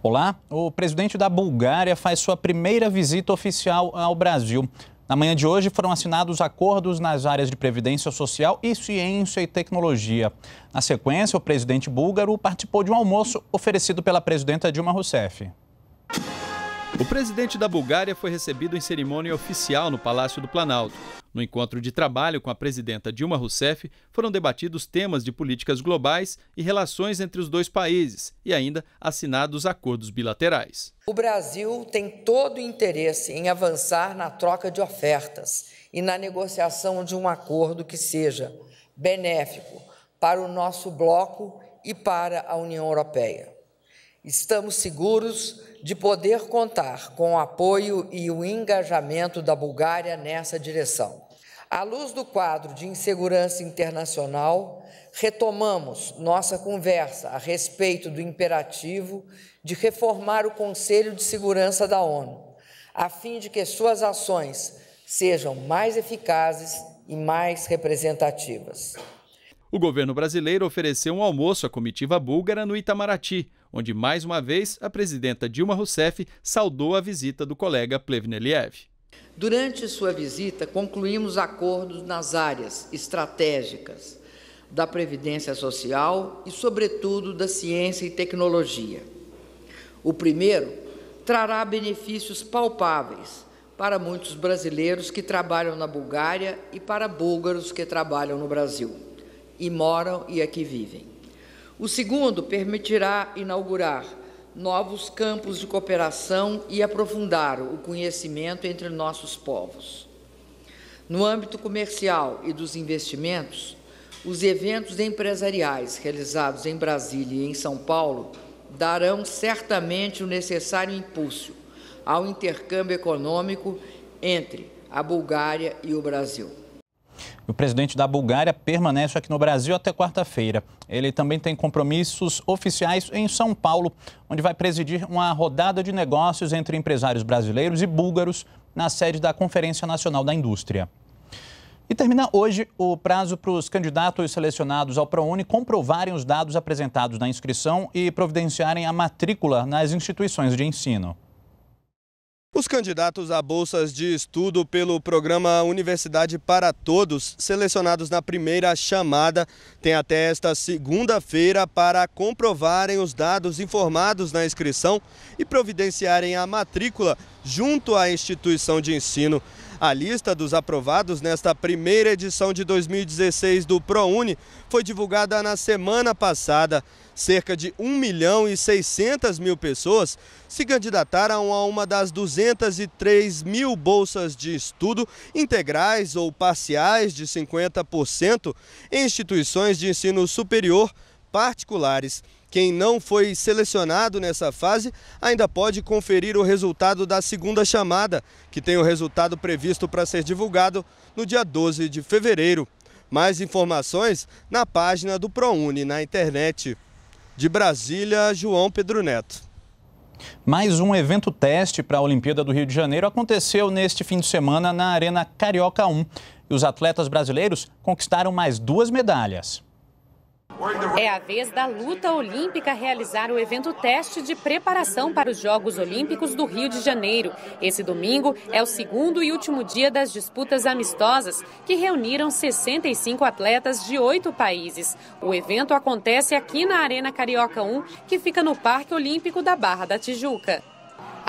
Olá, o presidente da Bulgária faz sua primeira visita oficial ao Brasil. Na manhã de hoje foram assinados acordos nas áreas de previdência social e ciência e tecnologia. Na sequência, o presidente búlgaro participou de um almoço oferecido pela presidenta Dilma Rousseff. O presidente da Bulgária foi recebido em cerimônia oficial no Palácio do Planalto. No encontro de trabalho com a presidenta Dilma Rousseff, foram debatidos temas de políticas globais e relações entre os dois países e ainda assinados acordos bilaterais. O Brasil tem todo o interesse em avançar na troca de ofertas e na negociação de um acordo que seja benéfico para o nosso bloco e para a União Europeia. Estamos seguros de poder contar com o apoio e o engajamento da Bulgária nessa direção. À luz do quadro de insegurança internacional, retomamos nossa conversa a respeito do imperativo de reformar o Conselho de Segurança da ONU, a fim de que suas ações sejam mais eficazes e mais representativas. O governo brasileiro ofereceu um almoço à comitiva búlgara no Itamaraty, onde mais uma vez a presidenta Dilma Rousseff saudou a visita do colega Plevneliev. Durante sua visita, concluímos acordos nas áreas estratégicas da previdência social e, sobretudo, da ciência e tecnologia. O primeiro trará benefícios palpáveis para muitos brasileiros que trabalham na Bulgária e para búlgaros que trabalham no Brasil e moram e aqui vivem. O segundo permitirá inaugurar novos campos de cooperação e aprofundar o conhecimento entre nossos povos. No âmbito comercial e dos investimentos, os eventos empresariais realizados em Brasília e em São Paulo darão certamente o necessário impulso ao intercâmbio econômico entre a Bulgária e o Brasil. O presidente da Bulgária permanece aqui no Brasil até quarta-feira. Ele também tem compromissos oficiais em São Paulo, onde vai presidir uma rodada de negócios entre empresários brasileiros e búlgaros na sede da Conferência Nacional da Indústria. E termina hoje o prazo para os candidatos selecionados ao ProUni comprovarem os dados apresentados na inscrição e providenciarem a matrícula nas instituições de ensino. Os candidatos a bolsas de estudo pelo programa Universidade para Todos, selecionados na primeira chamada, têm até esta segunda-feira para comprovarem os dados informados na inscrição e providenciarem a matrícula junto à instituição de ensino. A lista dos aprovados nesta primeira edição de 2016 do ProUni foi divulgada na semana passada. Cerca de 1 milhão e 600 mil pessoas se candidataram a uma das 203 mil bolsas de estudo integrais ou parciais de 50% em instituições de ensino superior particulares. Quem não foi selecionado nessa fase ainda pode conferir o resultado da segunda chamada, que tem o resultado previsto para ser divulgado no dia 12 de fevereiro. Mais informações na página do ProUni na internet. De Brasília, João Pedro Neto. Mais um evento teste para a Olimpíada do Rio de Janeiro aconteceu neste fim de semana na Arena Carioca 1. E os atletas brasileiros conquistaram mais duas medalhas. É a vez da luta olímpica realizar o evento teste de preparação para os Jogos Olímpicos do Rio de Janeiro. Esse domingo é o segundo e último dia das disputas amistosas, que reuniram 65 atletas de oito países. O evento acontece aqui na Arena Carioca 1, que fica no Parque Olímpico da Barra da Tijuca.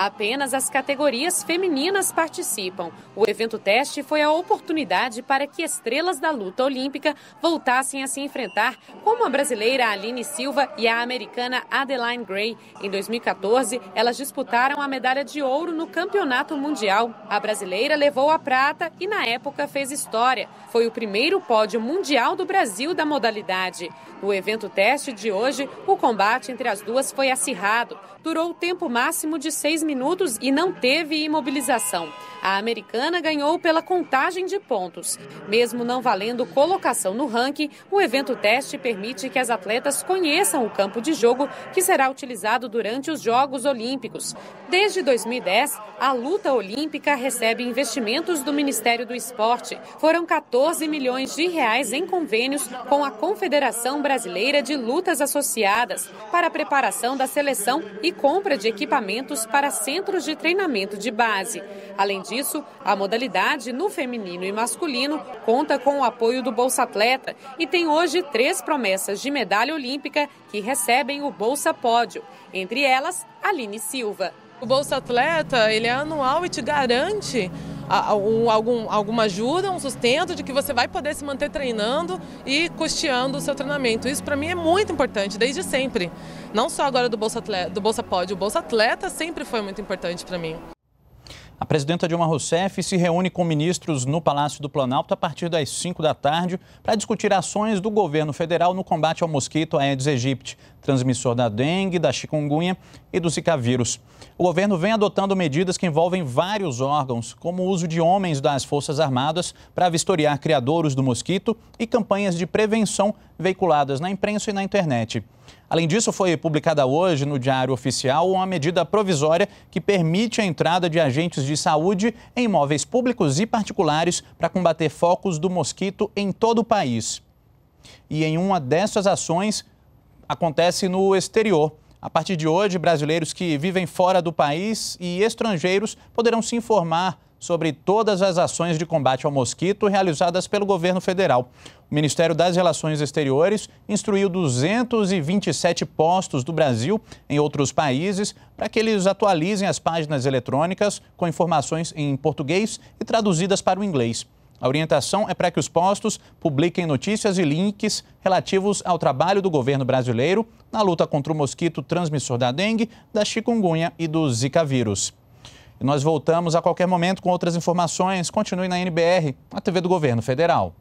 Apenas as categorias femininas participam. O evento teste foi a oportunidade para que estrelas da luta olímpica voltassem a se enfrentar, como a brasileira Aline Silva e a americana Adeline Gray. Em 2014, elas disputaram a medalha de ouro no Campeonato Mundial. A brasileira levou a prata e, na época, fez história. Foi o primeiro pódio mundial do Brasil da modalidade. No evento teste de hoje, o combate entre as duas foi acirrado. Durou o tempo máximo de seis minutos minutos e não teve imobilização. A americana ganhou pela contagem de pontos. Mesmo não valendo colocação no ranking, o evento teste permite que as atletas conheçam o campo de jogo que será utilizado durante os Jogos Olímpicos. Desde 2010, a luta olímpica recebe investimentos do Ministério do Esporte. Foram 14 milhões de reais em convênios com a Confederação Brasileira de Lutas Associadas para a preparação da seleção e compra de equipamentos para centros de treinamento de base. Além disso, a modalidade no feminino e masculino conta com o apoio do Bolsa Atleta e tem hoje três promessas de medalha olímpica que recebem o Bolsa Pódio, entre elas Aline Silva. O Bolsa Atleta ele é anual e te garante algum, alguma ajuda, um sustento de que você vai poder se manter treinando e custeando o seu treinamento. Isso para mim é muito importante, desde sempre. Não só agora do Bolsa, Atleta, do Bolsa Pódio, o Bolsa Atleta sempre foi muito importante para mim. A presidenta Dilma Rousseff se reúne com ministros no Palácio do Planalto a partir das 5 da tarde para discutir ações do governo federal no combate ao mosquito Aedes aegypti transmissor da dengue, da chikungunya e do Zika vírus. O governo vem adotando medidas que envolvem vários órgãos, como o uso de homens das Forças Armadas para vistoriar criadores do mosquito e campanhas de prevenção veiculadas na imprensa e na internet. Além disso, foi publicada hoje no Diário Oficial uma medida provisória que permite a entrada de agentes de saúde em imóveis públicos e particulares para combater focos do mosquito em todo o país. E em uma dessas ações, acontece no exterior. A partir de hoje, brasileiros que vivem fora do país e estrangeiros poderão se informar sobre todas as ações de combate ao mosquito realizadas pelo governo federal. O Ministério das Relações Exteriores instruiu 227 postos do Brasil em outros países para que eles atualizem as páginas eletrônicas com informações em português e traduzidas para o inglês. A orientação é para que os postos publiquem notícias e links relativos ao trabalho do governo brasileiro na luta contra o mosquito transmissor da dengue, da chikungunya e do Zika vírus. E nós voltamos a qualquer momento com outras informações. Continue na NBR, a TV do Governo Federal.